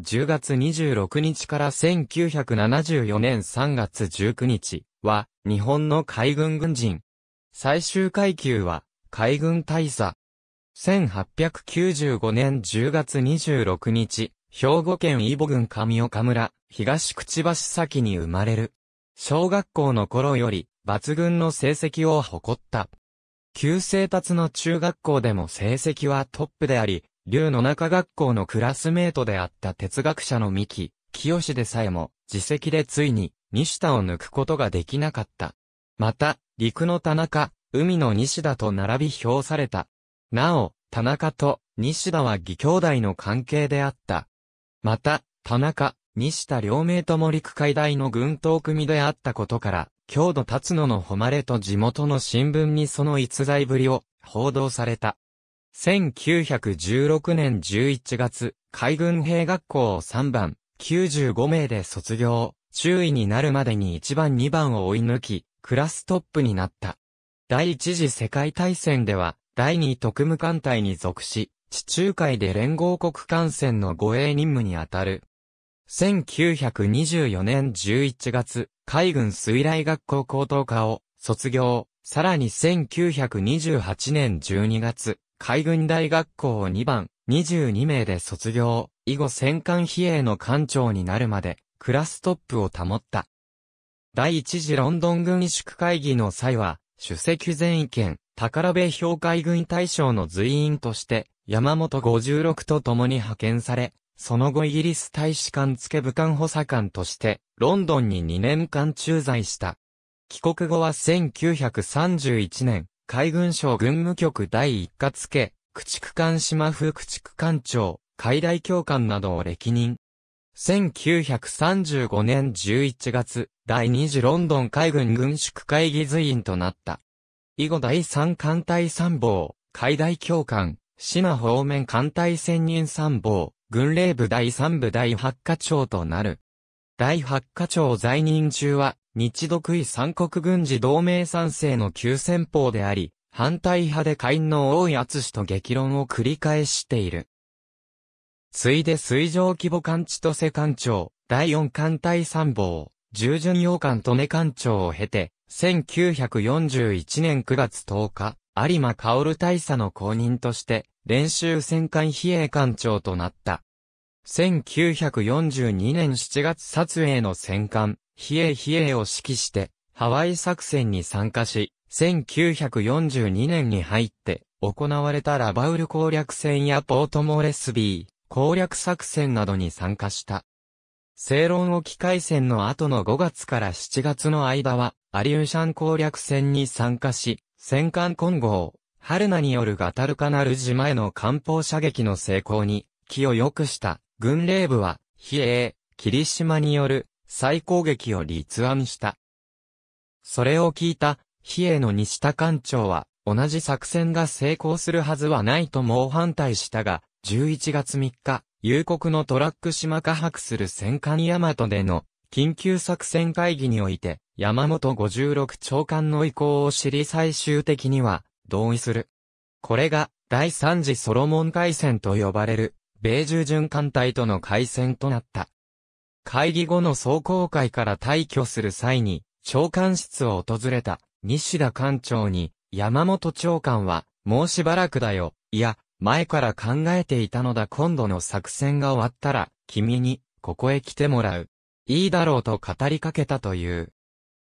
10月26日から1974年3月19日は日本の海軍軍人。最終階級は海軍大佐。1895年10月26日、兵庫県伊保郡上岡村、東口橋先に生まれる。小学校の頃より抜群の成績を誇った。旧生達の中学校でも成績はトップであり、竜の中学校のクラスメートであった哲学者の三木、清でさえも、自責でついに、西田を抜くことができなかった。また、陸の田中、海の西田と並び表された。なお、田中と西田は義兄弟の関係であった。また、田中、西田両名とも陸海大の軍刀組であったことから、郷土辰野の誉れと地元の新聞にその逸材ぶりを報道された。1916年11月、海軍兵学校を3番、95名で卒業、中尉になるまでに1番2番を追い抜き、クラストップになった。第一次世界大戦では、第二特務艦隊に属し、地中海で連合国艦船の護衛任務に当たる。1924年11月、海軍水雷学校高等科を卒業、さらに1928年12月、海軍大学校を2番、22名で卒業、以後戦艦比叡の艦長になるまで、クラストップを保った。第一次ロンドン軍委縮会議の際は、主席全意見、宝部評海軍大将の随員として、山本56と共に派遣され、その後イギリス大使館付武官補佐官として、ロンドンに2年間駐在した。帰国後は1931年、海軍省軍務局第一課付、駆逐艦島風駆逐艦長、海大教官などを歴任。1935年11月、第二次ロンドン海軍軍縮会議随員となった。以後第三艦隊参謀、海大教官、島方面艦隊専任参謀、軍令部第三部第八課長となる。第八課長在任中は、日独位三国軍事同盟賛成の急戦法であり、反対派で会員の多い厚と激論を繰り返している。ついで水上規模艦千歳艦長、第四艦隊参謀、従順洋艦利根艦長を経て、1941年9月10日、有馬薫大佐の後任として、練習戦艦比叡艦長となった。1942年7月撮影の戦艦、ヒエヒエを指揮して、ハワイ作戦に参加し、1942年に入って行われたラバウル攻略戦やポートモレスビー攻略作戦などに参加した。正論沖海戦の後の5月から7月の間は、アリューシャン攻略戦に参加し、戦艦混合、春名によるガタルカナル島への艦砲射撃の成功に、気を良くした、軍令部は、比叡、霧島による、再攻撃を立案した。それを聞いた、比叡の西田艦長は、同じ作戦が成功するはずはないと猛反対したが、11月3日、夕刻のトラック島下泊する戦艦大和での緊急作戦会議において、山本56長官の意向を知り最終的には同意する。これが第三次ソロモン海戦と呼ばれる米中巡艦隊との海戦となった。会議後の総公会から退去する際に、長官室を訪れた西田官長に、山本長官は、もうしばらくだよ。いや、前から考えていたのだ今度の作戦が終わったら、君に、ここへ来てもらう。いいだろうと語りかけたという。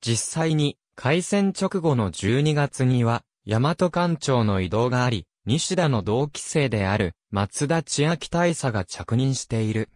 実際に、開戦直後の12月には、大和官庁の移動があり、西田の同期生である、松田千秋大佐が着任している。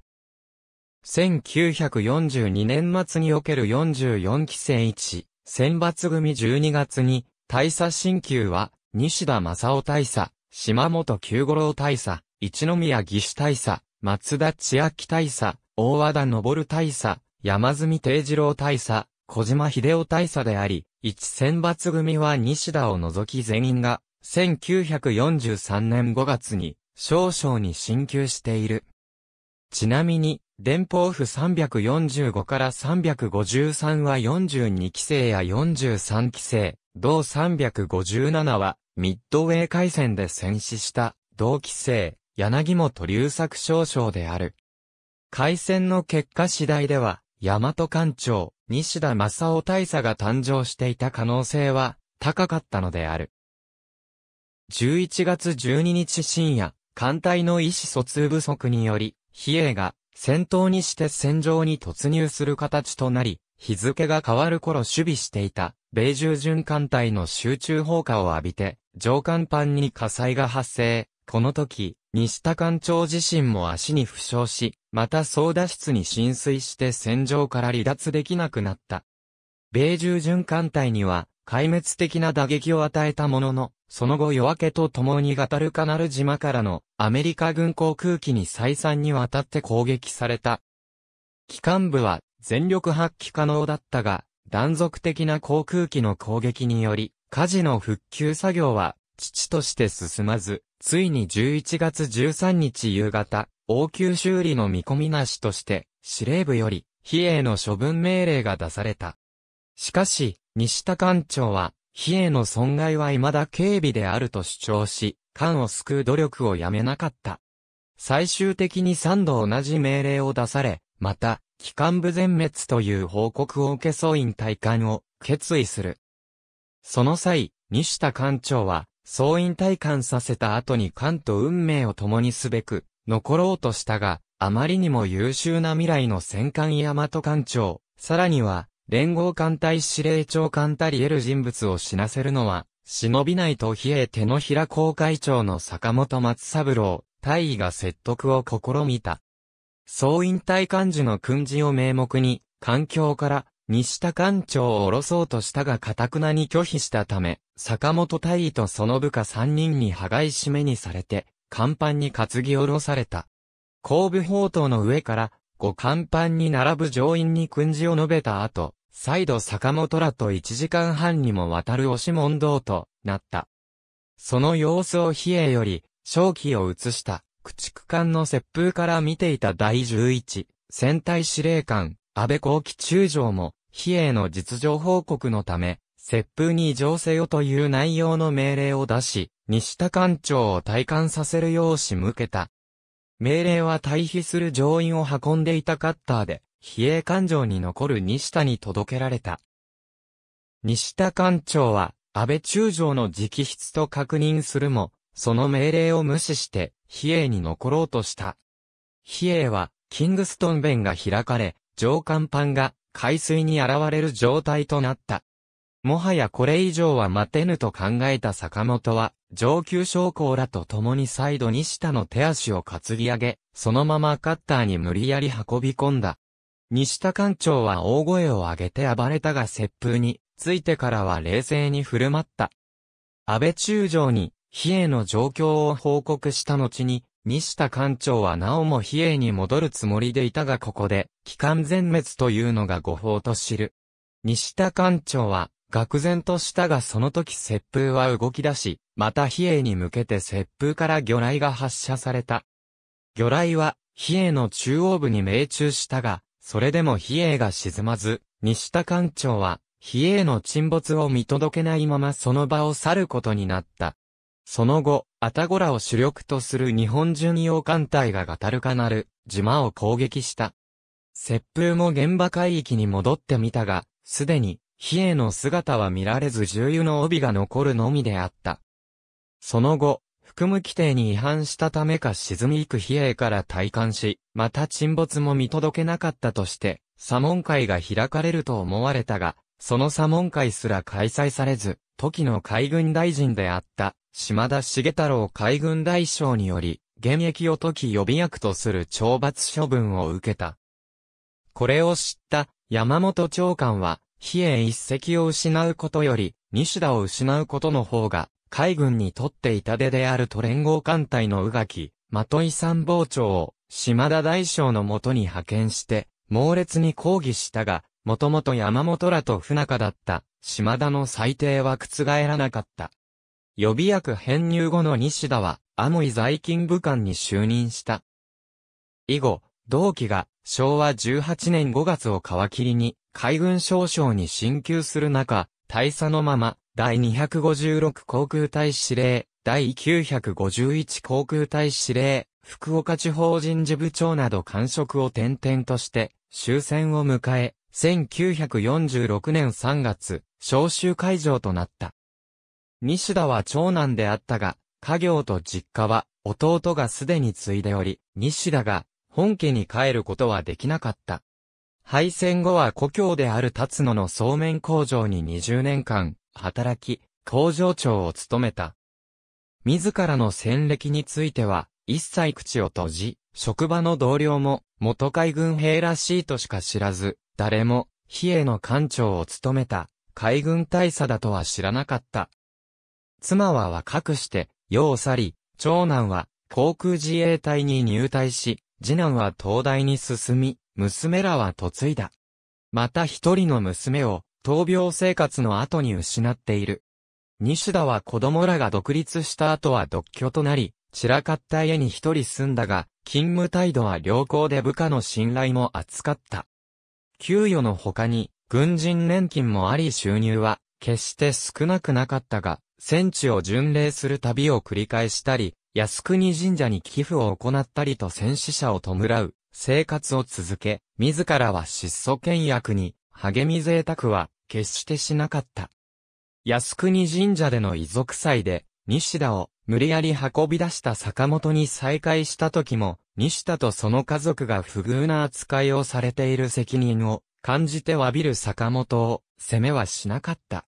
1942年末における44期戦1、選抜組12月に、大佐新旧は、西田正夫大佐、島本九五郎大佐、一宮義士大佐、松田千秋大佐、大和田昇大佐、山住定次郎大佐、小島秀夫大佐であり、一選抜組は西田を除き全員が、1943年5月に、少々に進級している。ちなみに、連報府345から353は42期生や43期生、同357は、ミッドウェー海戦で戦死した、同期生、柳本隆作少将である。海戦の結果次第では、大和艦長、西田正雄大佐が誕生していた可能性は、高かったのである。11月12日深夜、艦隊の意思疎通不足により、比叡が戦闘にして戦場に突入する形となり、日付が変わる頃守備していた、米中巡艦隊の集中砲火を浴びて、上艦板に火災が発生。この時、西田艦長自身も足に負傷し、また操舵室に浸水して戦場から離脱できなくなった。米中巡艦隊には、壊滅的な打撃を与えたものの、その後夜明けと共にガタルカナル島からのアメリカ軍航空機に再三にわたって攻撃された。機関部は全力発揮可能だったが、断続的な航空機の攻撃により、火事の復旧作業は、父として進まず、ついに11月13日夕方、応急修理の見込みなしとして、司令部より、非営の処分命令が出された。しかし、西田艦長は、比叡の損害は未だ軽微であると主張し、官を救う努力をやめなかった。最終的に3度同じ命令を出され、また、機関部全滅という報告を受け総員退官を決意する。その際、西田艦長は、総員退官させた後に官と運命を共にすべく、残ろうとしたが、あまりにも優秀な未来の戦艦大和艦長、さらには、連合艦隊司令長官たり得る人物を死なせるのは、忍びないと冷え手の平公会長の坂本松三郎、大尉が説得を試みた。総引退幹事の訓示を名目に、環境から西田艦長を下ろそうとしたが堅くなに拒否したため、坂本大尉とその部下三人に羽外い締めにされて、甲板に担ぎ下ろされた。後部砲塔の上から五甲板に並ぶ乗員に訓示を述べた後、再度坂本らと1時間半にもわたる押し問答となった。その様子を比叡より、正気を移した、駆逐艦の接風から見ていた第11、戦隊司令官、安倍幸喜中将も、比叡の実情報告のため、接風に異常せよという内容の命令を出し、西田艦長を退官させるよう仕向けた。命令は退避する乗員を運んでいたカッターで、比叡艦上に残る西田に届けられた。西田艦長は、安倍中将の直筆と確認するも、その命令を無視して、比叡に残ろうとした。比叡は、キングストン弁が開かれ、上艦板が海水に現れる状態となった。もはやこれ以上は待てぬと考えた坂本は、上級将校らと共に再度西田の手足を担ぎ上げ、そのままカッターに無理やり運び込んだ。西田艦長は大声を上げて暴れたが接風に、ついてからは冷静に振る舞った。安倍中将に、比叡の状況を報告した後に、西田艦長はなおも比叡に戻るつもりでいたがここで、機関全滅というのが誤報と知る。西田艦長は、愕然としたがその時接風は動き出し、また比叡に向けて切風から魚雷が発射された。魚雷は、比叡の中央部に命中したが、それでも比叡が沈まず、西田艦長は、比叡の沈没を見届けないままその場を去ることになった。その後、アタゴラを主力とする日本巡洋艦隊がガタルカナル、島を攻撃した。切風も現場海域に戻ってみたが、すでに、比叡の姿は見られず重油の帯が残るのみであった。その後、含む規定に違反したためか沈みゆく比叡から退官し、また沈没も見届けなかったとして、左門会が開かれると思われたが、その左門会すら開催されず、時の海軍大臣であった、島田重太郎海軍大将により、現役を時予備役とする懲罰処分を受けた。これを知った山本長官は、比叡一席を失うことより、西田を失うことの方が、海軍にとって痛手であると連合艦隊の宇垣、的井参謀長を、島田大将のもとに派遣して、猛烈に抗議したが、もともと山本らと不仲だった、島田の裁定は覆らなかった。予備役編入後の西田は、アモイ在勤部官に就任した。以後、同期が昭和18年5月を皮切りに海軍少将に進級する中、大佐のまま第256航空隊司令、第951航空隊司令、福岡地方人事部長など官職を転々として、終戦を迎え、1946年3月、召集会場となった。西田は長男であったが、家業と実家は弟がすでに継いでおり、西田が本家に帰ることはできなかった。敗戦後は故郷である辰野のそうめん工場に20年間働き、工場長を務めた。自らの戦歴については、一切口を閉じ、職場の同僚も、元海軍兵らしいとしか知らず、誰も、比叡の艦長を務めた、海軍大佐だとは知らなかった。妻は若くして、世を去り、長男は、航空自衛隊に入隊し、次男は東大に進み、娘らは嫁いだ。また一人の娘を、闘病生活の後に失っている。西田は子供らが独立した後は独居となり、散らかった家に一人住んだが、勤務態度は良好で部下の信頼も厚かった。給与の他に、軍人年金もあり収入は、決して少なくなかったが、戦地を巡礼する旅を繰り返したり、靖国神社に寄付を行ったりと戦死者を弔う生活を続け、自らは質素倹約に、励み贅沢は決してしなかった。靖国神社での遺族祭で、西田を無理やり運び出した坂本に再会した時も、西田とその家族が不遇な扱いをされている責任を感じて詫びる坂本を責めはしなかった。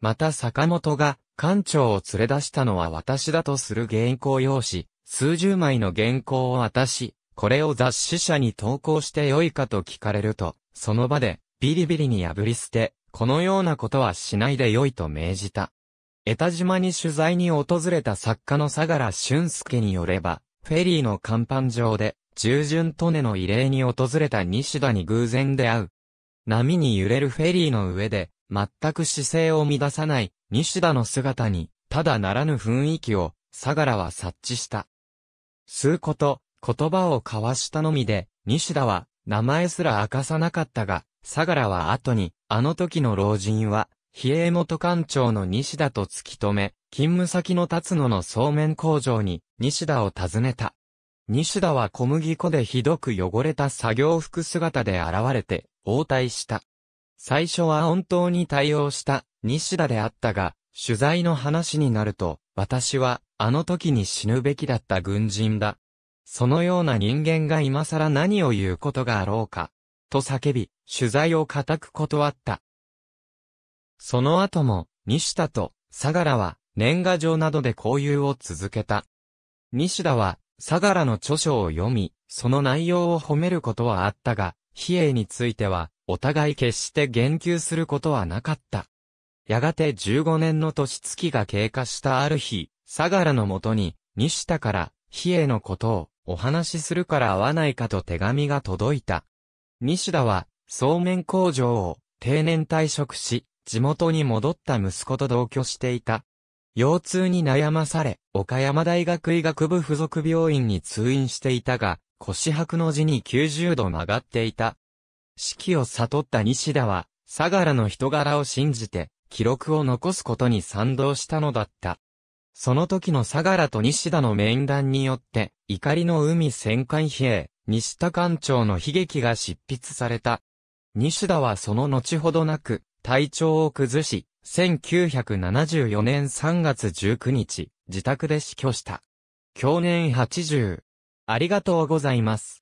また坂本が館長を連れ出したのは私だとする原稿用紙、数十枚の原稿を渡し、これを雑誌社に投稿してよいかと聞かれると、その場でビリビリに破り捨て、このようなことはしないでよいと命じた。江田島に取材に訪れた作家の相良俊介によれば、フェリーの甲板上で、従順利ネの慰霊に訪れた西田に偶然出会う。波に揺れるフェリーの上で、全く姿勢を乱さない西田の姿に、ただならぬ雰囲気を、相良は察知した。数こと、言葉を交わしたのみで、西田は、名前すら明かさなかったが、相良は後に、あの時の老人は、比叡元官庁の西田と突き止め、勤務先の辰野のそうめん工場に西田を訪ねた。西田は小麦粉でひどく汚れた作業服姿で現れて応対した。最初は本当に対応した西田であったが、取材の話になると、私はあの時に死ぬべきだった軍人だ。そのような人間が今更何を言うことがあろうか。と叫び、取材を固く断った。その後も、西田と、相良は、年賀状などで交友を続けた。西田は、相良の著書を読み、その内容を褒めることはあったが、比叡については、お互い決して言及することはなかった。やがて15年の年月が経過したある日、相良のもとに、西田から、比叡のことを、お話しするから会わないかと手紙が届いた。西田は、そうめん工場を定年退職し、地元に戻った息子と同居していた。腰痛に悩まされ、岡山大学医学部附属病院に通院していたが、腰白の字に90度曲がっていた。四季を悟った西田は、相良の人柄を信じて、記録を残すことに賛同したのだった。その時の相良と西田の面談によって、怒りの海戦艦兵、西田艦長の悲劇が執筆された。西田はその後ほどなく、体調を崩し、1974年3月19日、自宅で死去した。去年80。ありがとうございます。